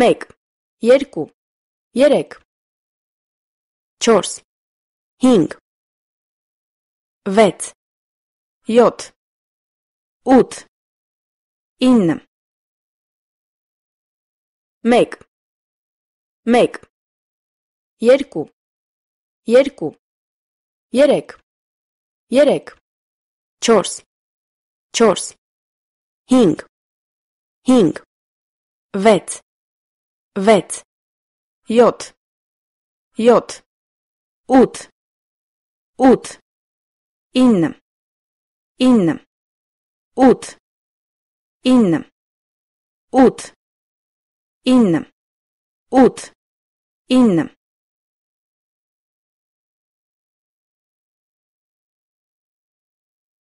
մեկ, երկու, երեք, չորս, հինգ, վեց, յոթ, ութ, ինը, մեկ, մեկ, երկու, երկու, երեք, երեք, չորս, չորս, հինգ, հինգ, վեց, Vet. jod, jod, ut, ut, in, in, ut, in, ut, in, ut, in.